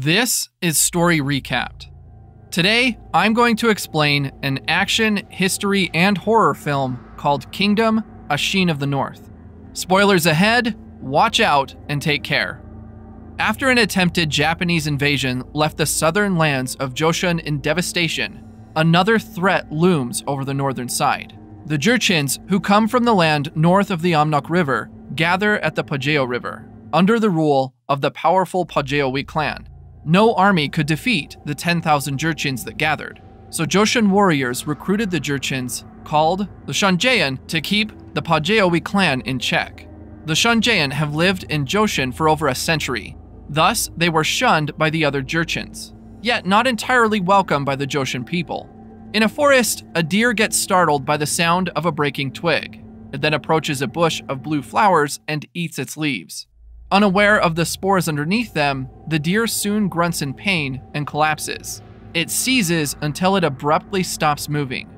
This is Story Recapped. Today, I'm going to explain an action, history, and horror film called Kingdom, A Sheen of the North. Spoilers ahead, watch out, and take care. After an attempted Japanese invasion left the southern lands of Joshun in devastation, another threat looms over the northern side. The Jurchens, who come from the land north of the Amnok River, gather at the Pajeo River, under the rule of the powerful Pajeowi clan, no army could defeat the 10,000 Jurchens that gathered, so Joshin warriors recruited the Jurchens, called the Shanjayan, to keep the Pajaowi clan in check. The Shanjayan have lived in Joshin for over a century, thus, they were shunned by the other Jurchens, yet not entirely welcomed by the Joshin people. In a forest, a deer gets startled by the sound of a breaking twig. It then approaches a bush of blue flowers and eats its leaves. Unaware of the spores underneath them, the deer soon grunts in pain and collapses. It seizes until it abruptly stops moving.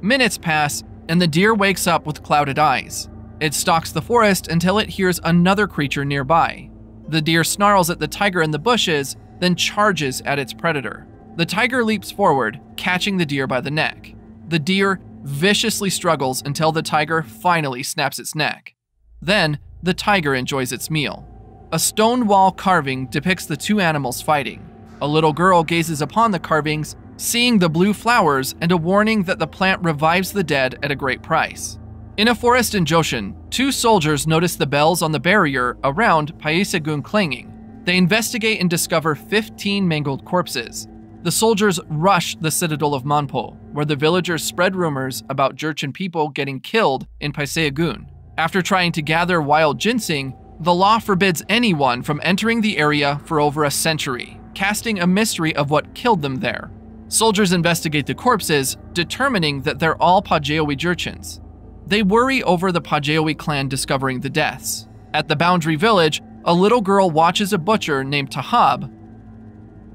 Minutes pass, and the deer wakes up with clouded eyes. It stalks the forest until it hears another creature nearby. The deer snarls at the tiger in the bushes, then charges at its predator. The tiger leaps forward, catching the deer by the neck. The deer viciously struggles until the tiger finally snaps its neck. Then, the tiger enjoys its meal. A stone wall carving depicts the two animals fighting. A little girl gazes upon the carvings, seeing the blue flowers and a warning that the plant revives the dead at a great price. In a forest in Joshin, two soldiers notice the bells on the barrier around Paisegun clanging. They investigate and discover 15 mangled corpses. The soldiers rush the citadel of Manpo, where the villagers spread rumors about Jurchen people getting killed in Paisegun. After trying to gather wild ginseng, the law forbids anyone from entering the area for over a century, casting a mystery of what killed them there. Soldiers investigate the corpses, determining that they're all Pajaowi Jurchens. They worry over the Pajaowi clan discovering the deaths. At the boundary village, a little girl watches a butcher named Tahab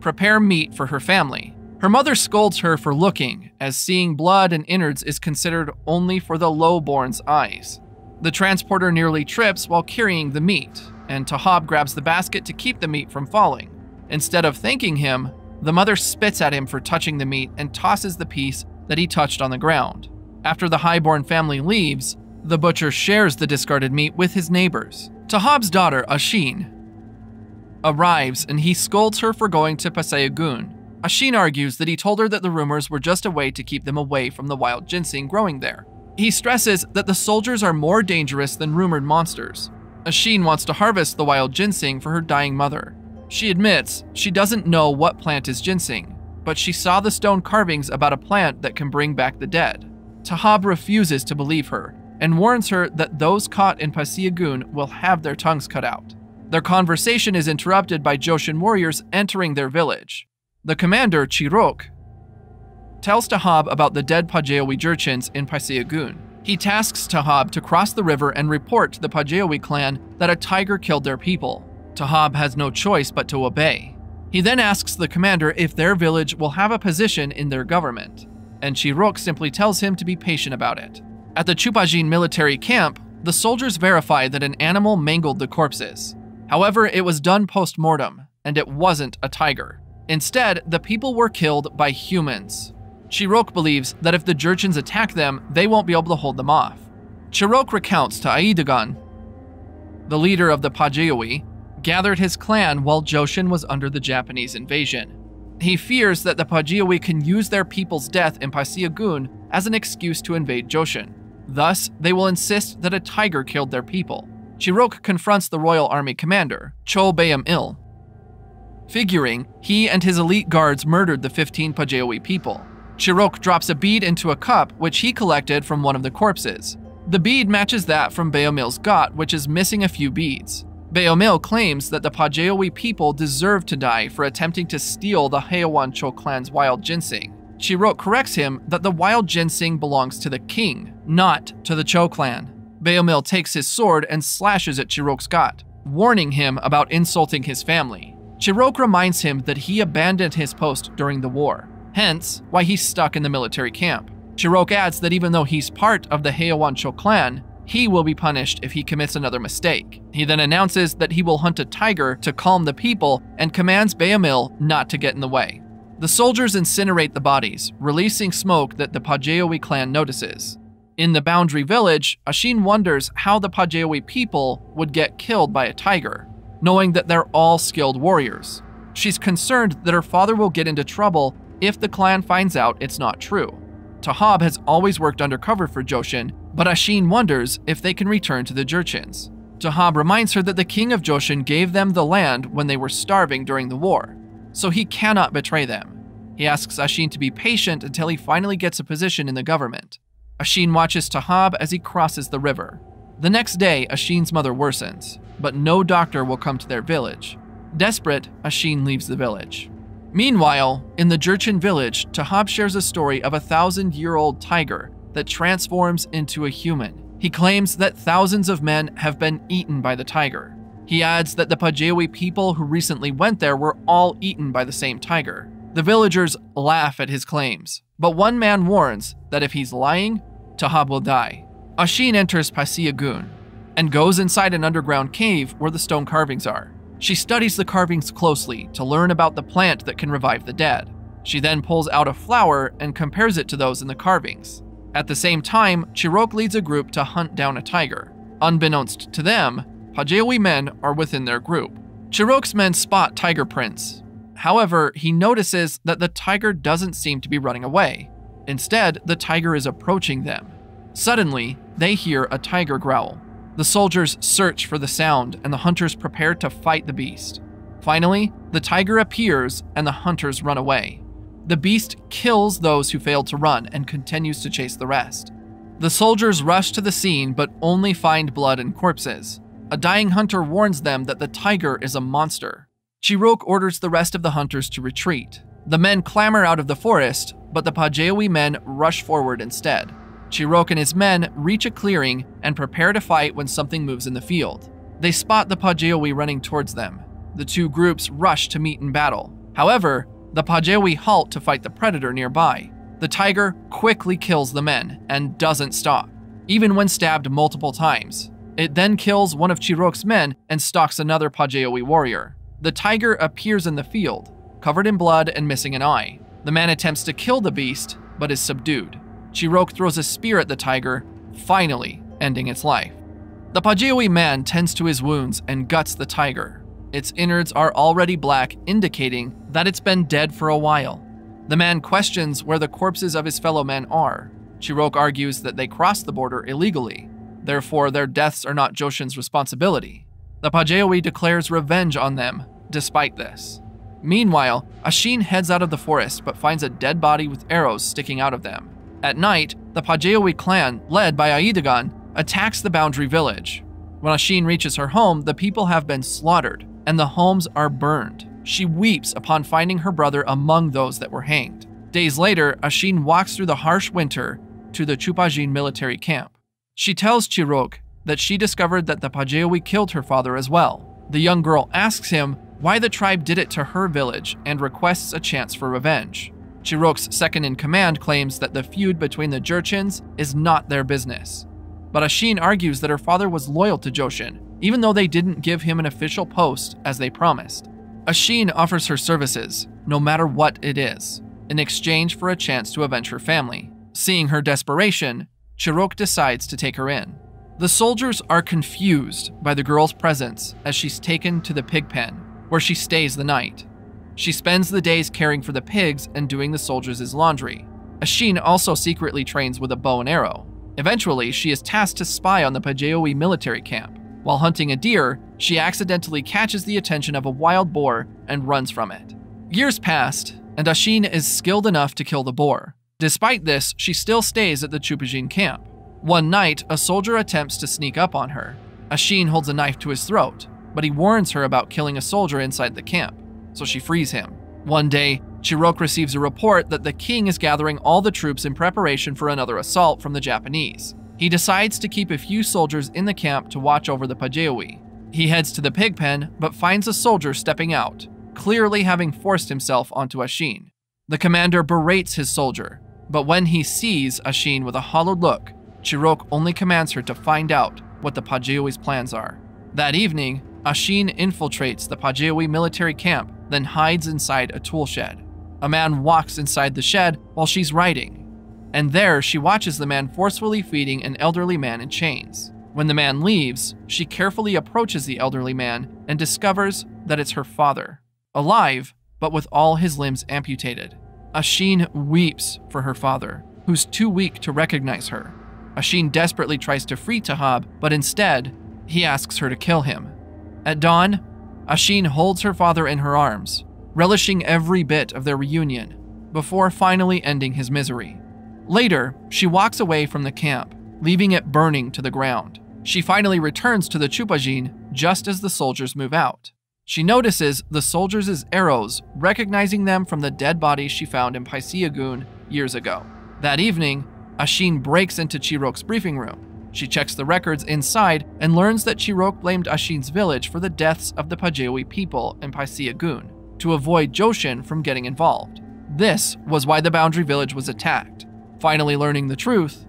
prepare meat for her family. Her mother scolds her for looking, as seeing blood and innards is considered only for the lowborn's eyes. The transporter nearly trips while carrying the meat, and Tahab grabs the basket to keep the meat from falling. Instead of thanking him, the mother spits at him for touching the meat and tosses the piece that he touched on the ground. After the highborn family leaves, the butcher shares the discarded meat with his neighbors. Tahab's daughter, Ashin, arrives and he scolds her for going to Pasayagun. Ashin argues that he told her that the rumors were just a way to keep them away from the wild ginseng growing there. He stresses that the soldiers are more dangerous than rumored monsters. Ashin wants to harvest the wild ginseng for her dying mother. She admits she doesn't know what plant is ginseng, but she saw the stone carvings about a plant that can bring back the dead. Tahab refuses to believe her and warns her that those caught in Pasiagun will have their tongues cut out. Their conversation is interrupted by Joshin warriors entering their village. The commander, Chirok, tells Tahab about the dead Pajayawi Jurchens in Paiseagun. He tasks Tahab to cross the river and report to the Pajayawi clan that a tiger killed their people. Tahab has no choice but to obey. He then asks the commander if their village will have a position in their government, and Chirok simply tells him to be patient about it. At the Chupajin military camp, the soldiers verify that an animal mangled the corpses. However, it was done post-mortem, and it wasn't a tiger. Instead, the people were killed by humans. Chirok believes that if the Jurchens attack them, they won't be able to hold them off. Chirok recounts to Aidagon, the leader of the Pajewi, gathered his clan while Joshin was under the Japanese invasion. He fears that the Pajewi can use their people's death in Paisiagun as an excuse to invade Joshin. Thus, they will insist that a tiger killed their people. Chirok confronts the royal army commander, Cho Bayam Il, figuring he and his elite guards murdered the 15 Pajewi people. Chirok drops a bead into a cup which he collected from one of the corpses. The bead matches that from Baomil's got, which is missing a few beads. Beomil claims that the Pajeoui people deserve to die for attempting to steal the Heiwancho clan's wild ginseng. Chirok corrects him that the wild ginseng belongs to the king, not to the Cho clan. Beomil takes his sword and slashes at Chirok's got, warning him about insulting his family. Chirok reminds him that he abandoned his post during the war, hence why he's stuck in the military camp. Shirok adds that even though he's part of the Heiwancho clan, he will be punished if he commits another mistake. He then announces that he will hunt a tiger to calm the people and commands Bayamil not to get in the way. The soldiers incinerate the bodies, releasing smoke that the Pajeowi clan notices. In the boundary village, Ashin wonders how the Pajeowi people would get killed by a tiger, knowing that they're all skilled warriors. She's concerned that her father will get into trouble if the clan finds out it's not true. Tahab has always worked undercover for Joshin, but Ashin wonders if they can return to the Jurchens. Tahab reminds her that the king of Joshin gave them the land when they were starving during the war, so he cannot betray them. He asks Ashin to be patient until he finally gets a position in the government. Ashin watches Tahab as he crosses the river. The next day, Ashin's mother worsens, but no doctor will come to their village. Desperate, Ashin leaves the village. Meanwhile, in the Jurchen village, Tahab shares a story of a thousand-year-old tiger that transforms into a human. He claims that thousands of men have been eaten by the tiger. He adds that the Pajewi people who recently went there were all eaten by the same tiger. The villagers laugh at his claims, but one man warns that if he's lying, Tahab will die. Ashin enters Pasiagun and goes inside an underground cave where the stone carvings are. She studies the carvings closely to learn about the plant that can revive the dead. She then pulls out a flower and compares it to those in the carvings. At the same time, Chirok leads a group to hunt down a tiger. Unbeknownst to them, Pajewi men are within their group. Chirok's men spot tiger prints. However, he notices that the tiger doesn't seem to be running away. Instead, the tiger is approaching them. Suddenly, they hear a tiger growl. The soldiers search for the sound, and the hunters prepare to fight the beast. Finally, the tiger appears, and the hunters run away. The beast kills those who fail to run and continues to chase the rest. The soldiers rush to the scene but only find blood and corpses. A dying hunter warns them that the tiger is a monster. Chirok orders the rest of the hunters to retreat. The men clamber out of the forest, but the Pajewi men rush forward instead. Chirok and his men reach a clearing and prepare to fight when something moves in the field. They spot the Pajewi running towards them. The two groups rush to meet in battle. However, the Pajewi halt to fight the predator nearby. The tiger quickly kills the men and doesn't stop, even when stabbed multiple times. It then kills one of Chirok's men and stalks another Pajewi warrior. The tiger appears in the field, covered in blood and missing an eye. The man attempts to kill the beast, but is subdued. Shirok throws a spear at the tiger, finally ending its life. The Pajiwi man tends to his wounds and guts the tiger. Its innards are already black, indicating that it's been dead for a while. The man questions where the corpses of his fellow men are. Chirok argues that they crossed the border illegally, therefore, their deaths are not Joshin's responsibility. The Pajeoi declares revenge on them, despite this. Meanwhile, Ashin heads out of the forest but finds a dead body with arrows sticking out of them. At night, the Pajawi clan, led by Aidagon, attacks the boundary village. When Ashin reaches her home, the people have been slaughtered, and the homes are burned. She weeps upon finding her brother among those that were hanged. Days later, Ashin walks through the harsh winter to the Chupajin military camp. She tells Chirok that she discovered that the Pajawi killed her father as well. The young girl asks him why the tribe did it to her village and requests a chance for revenge. Chirok's second in command claims that the feud between the Jurchens is not their business. But Ashin argues that her father was loyal to Joshin, even though they didn't give him an official post as they promised. Ashin offers her services, no matter what it is, in exchange for a chance to avenge her family. Seeing her desperation, Chirok decides to take her in. The soldiers are confused by the girl's presence as she's taken to the pig pen, where she stays the night. She spends the days caring for the pigs and doing the soldiers' laundry. Ashin also secretly trains with a bow and arrow. Eventually, she is tasked to spy on the Pajeoi military camp. While hunting a deer, she accidentally catches the attention of a wild boar and runs from it. Years passed, and Ashin is skilled enough to kill the boar. Despite this, she still stays at the Chupajin camp. One night, a soldier attempts to sneak up on her. Ashin holds a knife to his throat, but he warns her about killing a soldier inside the camp so she frees him. One day, Chirok receives a report that the king is gathering all the troops in preparation for another assault from the Japanese. He decides to keep a few soldiers in the camp to watch over the Pajewi. He heads to the pig pen, but finds a soldier stepping out, clearly having forced himself onto Ashin. The commander berates his soldier, but when he sees Ashin with a hollowed look, Chirok only commands her to find out what the Pajewi's plans are. That evening, Ashin infiltrates the Pajewi military camp then hides inside a tool shed. A man walks inside the shed while she's writing, and there she watches the man forcefully feeding an elderly man in chains. When the man leaves, she carefully approaches the elderly man and discovers that it's her father, alive but with all his limbs amputated. Ashin weeps for her father, who's too weak to recognize her. Ashin desperately tries to free Tahab, but instead, he asks her to kill him. At dawn, Ashin holds her father in her arms, relishing every bit of their reunion, before finally ending his misery. Later, she walks away from the camp, leaving it burning to the ground. She finally returns to the Chupajin just as the soldiers move out. She notices the soldiers' arrows, recognizing them from the dead bodies she found in Paiseagoon years ago. That evening, Ashin breaks into Chirok's briefing room, she checks the records inside and learns that Chirok blamed Ashin's village for the deaths of the Pajewi people in Paiseagun to avoid Joshin from getting involved. This was why the boundary village was attacked. Finally learning the truth,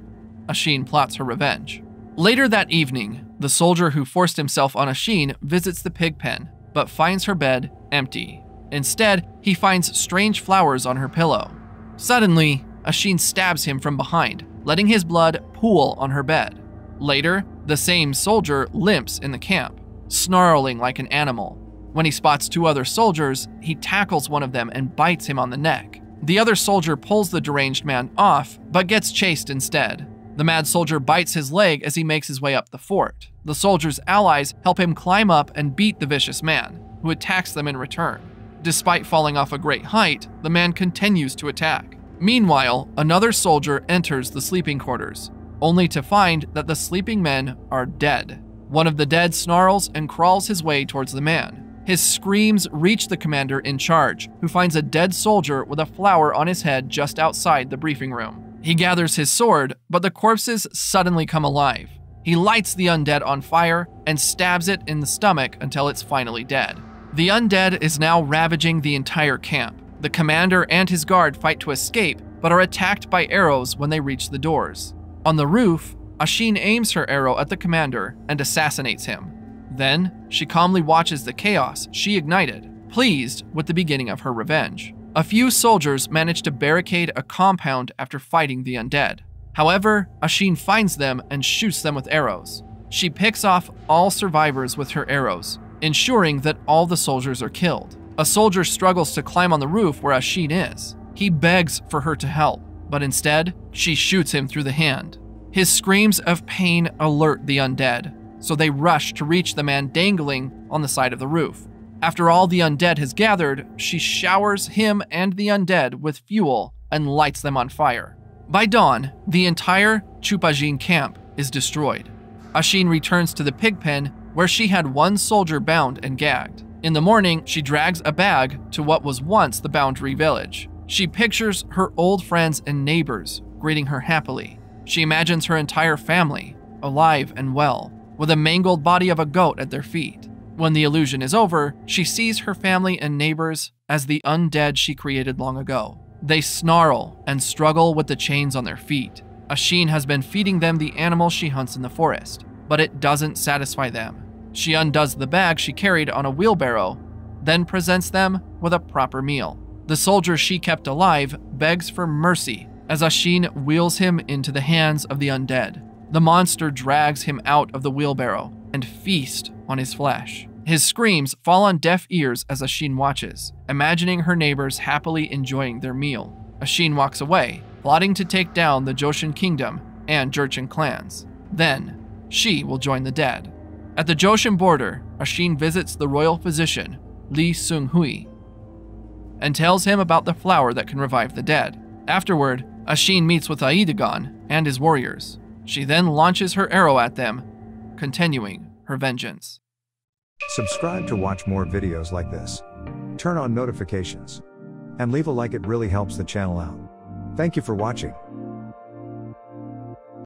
Ashin plots her revenge. Later that evening, the soldier who forced himself on Ashin visits the pig pen, but finds her bed empty. Instead, he finds strange flowers on her pillow. Suddenly, Ashin stabs him from behind, letting his blood pool on her bed. Later, the same soldier limps in the camp, snarling like an animal. When he spots two other soldiers, he tackles one of them and bites him on the neck. The other soldier pulls the deranged man off, but gets chased instead. The mad soldier bites his leg as he makes his way up the fort. The soldier's allies help him climb up and beat the vicious man, who attacks them in return. Despite falling off a great height, the man continues to attack. Meanwhile, another soldier enters the sleeping quarters only to find that the sleeping men are dead. One of the dead snarls and crawls his way towards the man. His screams reach the commander in charge, who finds a dead soldier with a flower on his head just outside the briefing room. He gathers his sword, but the corpses suddenly come alive. He lights the undead on fire and stabs it in the stomach until it's finally dead. The undead is now ravaging the entire camp. The commander and his guard fight to escape, but are attacked by arrows when they reach the doors. On the roof, Ashin aims her arrow at the commander and assassinates him. Then, she calmly watches the chaos she ignited, pleased with the beginning of her revenge. A few soldiers manage to barricade a compound after fighting the undead. However, Ashin finds them and shoots them with arrows. She picks off all survivors with her arrows, ensuring that all the soldiers are killed. A soldier struggles to climb on the roof where Ashin is. He begs for her to help, but instead, she shoots him through the hand. His screams of pain alert the undead, so they rush to reach the man dangling on the side of the roof. After all the undead has gathered, she showers him and the undead with fuel and lights them on fire. By dawn, the entire Chupajin camp is destroyed. Ashin returns to the pig pen where she had one soldier bound and gagged. In the morning, she drags a bag to what was once the boundary village. She pictures her old friends and neighbors greeting her happily. She imagines her entire family, alive and well, with a mangled body of a goat at their feet. When the illusion is over, she sees her family and neighbors as the undead she created long ago. They snarl and struggle with the chains on their feet. Ashin has been feeding them the animals she hunts in the forest, but it doesn't satisfy them. She undoes the bag she carried on a wheelbarrow, then presents them with a proper meal. The soldier she kept alive begs for mercy as Ashin wheels him into the hands of the undead. The monster drags him out of the wheelbarrow and feasts on his flesh. His screams fall on deaf ears as Ashin watches, imagining her neighbors happily enjoying their meal. Ashin walks away, plotting to take down the Joshin kingdom and Jurchen clans. Then, she will join the dead. At the Joshin border, Ashin visits the royal physician, Li Sung Hui, and tells him about the flower that can revive the dead. Afterward, Ashin meets with Aedagon and his warriors. She then launches her arrow at them, continuing her vengeance. Subscribe to watch more videos like this. Turn on notifications. And leave a like it really helps the channel out. Thank you for watching.